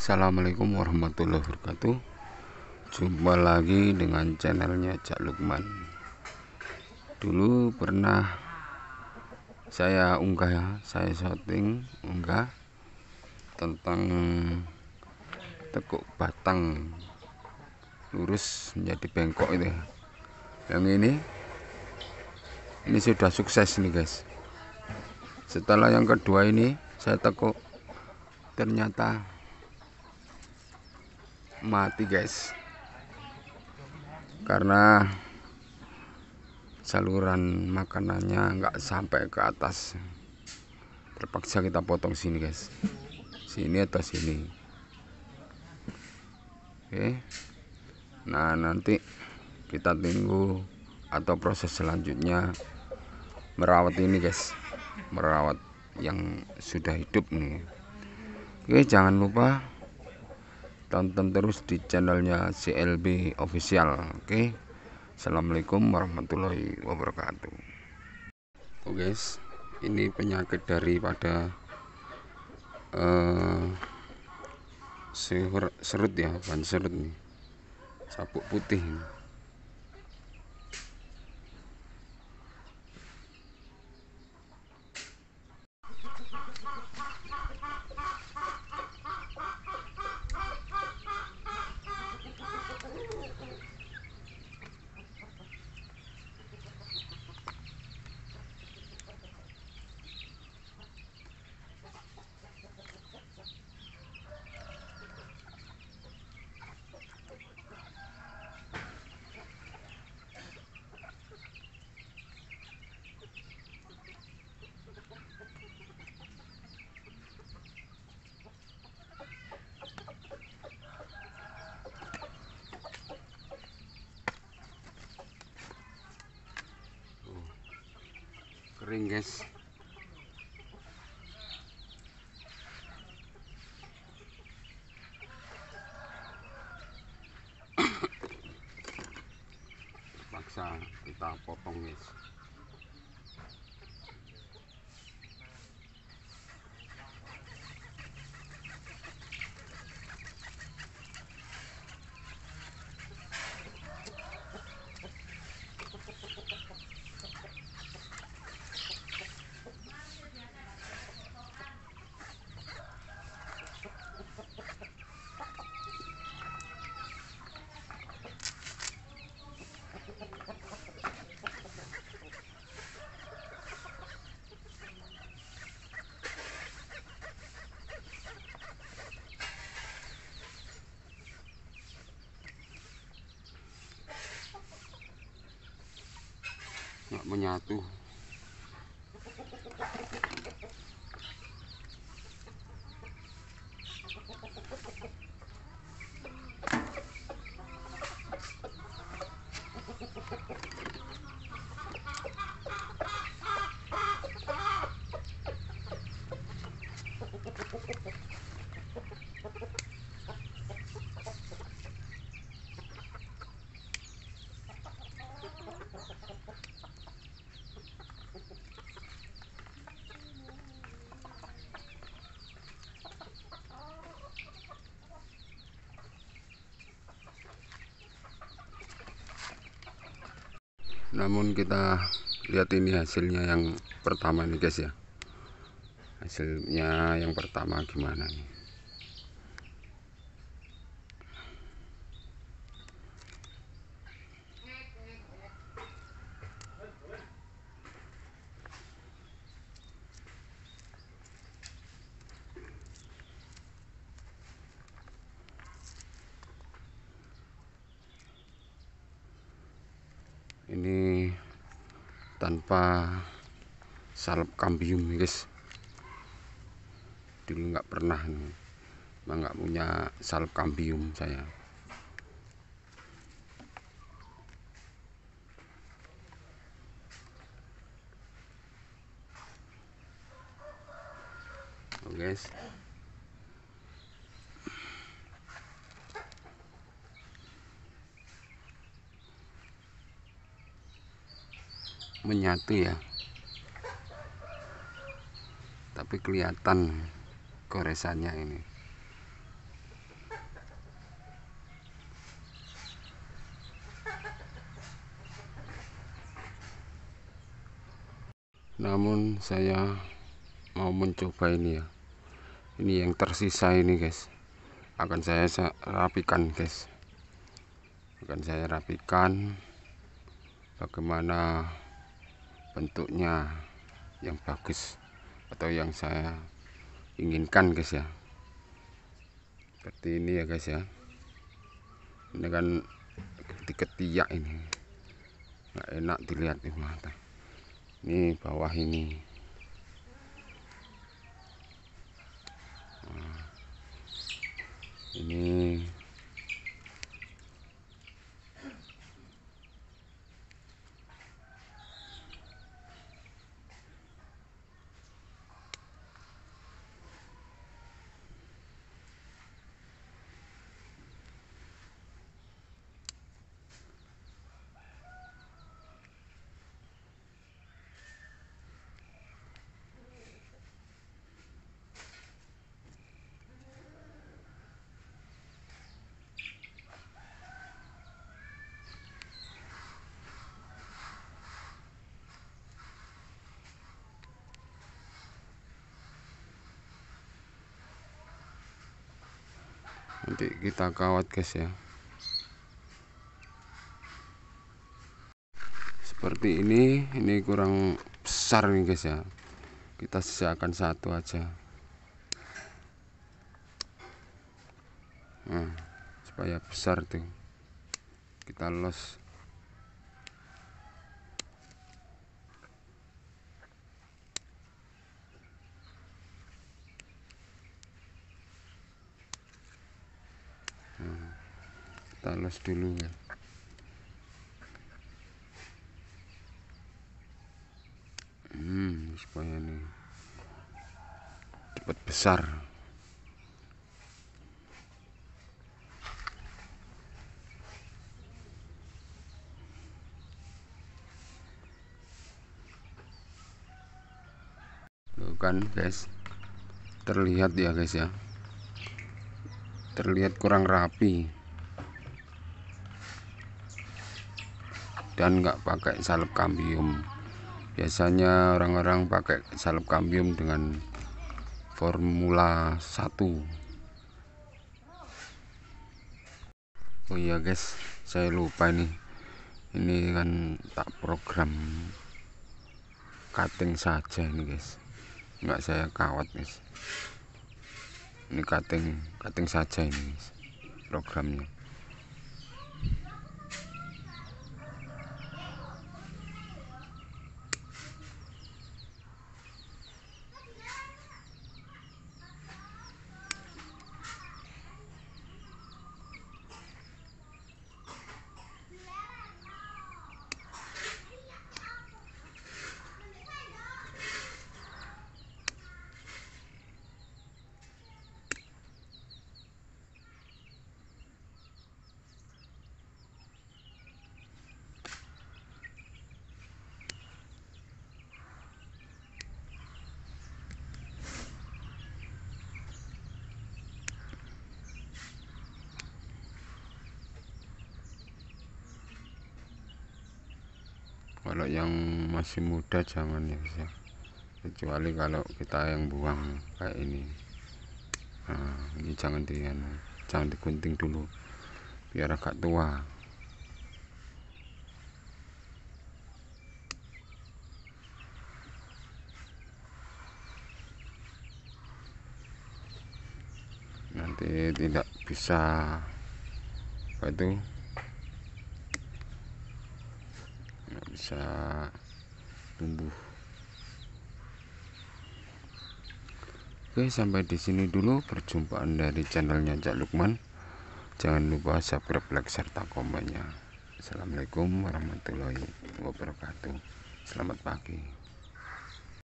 Assalamualaikum warahmatullahi wabarakatuh Jumpa lagi dengan channelnya Cak Lukman Dulu pernah Saya unggah ya Saya shooting unggah Tentang Tekuk batang Lurus menjadi bengkok itu ya. Yang ini Ini sudah sukses nih guys Setelah yang kedua ini Saya tekuk Ternyata mati guys karena saluran makanannya nggak sampai ke atas terpaksa kita potong sini guys sini atau sini oke nah nanti kita tunggu atau proses selanjutnya merawat ini guys merawat yang sudah hidup nih oke jangan lupa tonton terus di channelnya CLB official oke okay? Assalamualaikum warahmatullahi wabarakatuh oke guys ini penyakit daripada uh, serut ya ban serut nih sabuk putih ring guys menyatu namun kita lihat ini hasilnya yang pertama nih guys ya hasilnya yang pertama gimana nih tanpa salep kambium guys dulu nggak pernah emang nggak punya salep kambium saya Oke guys menyatu ya tapi kelihatan goresannya ini namun saya mau mencoba ini ya ini yang tersisa ini guys akan saya rapikan guys akan saya rapikan bagaimana bentuknya yang bagus atau yang saya inginkan guys ya seperti ini ya guys ya ini kan di ketiak ini nggak enak dilihat di mata ini bawah ini nah, ini nanti kita kawat guys ya seperti ini ini kurang besar nih guys ya kita sisakan satu aja nah supaya besar tuh kita los kita los dulu ya hmm supaya nih cepat besar Tuh kan guys terlihat ya guys ya terlihat kurang rapi dan nggak pakai salep kambium biasanya orang-orang pakai salep kambium dengan formula 1 oh iya guys saya lupa ini ini kan tak program cutting saja ini guys nggak saya kawat guys ini cutting cutting saja ini guys programnya kalau yang masih muda jangan ya bisa ya. kecuali kalau kita yang buang kayak ini nah, ini jangan di anu, jangan digunting dulu biar agak tua nanti tidak bisa apa itu bisa tumbuh Oke sampai di sini dulu perjumpaan dari channelnya Cak Lukman jangan lupa subscribe like serta komennya Assalamualaikum warahmatullahi wabarakatuh Selamat pagi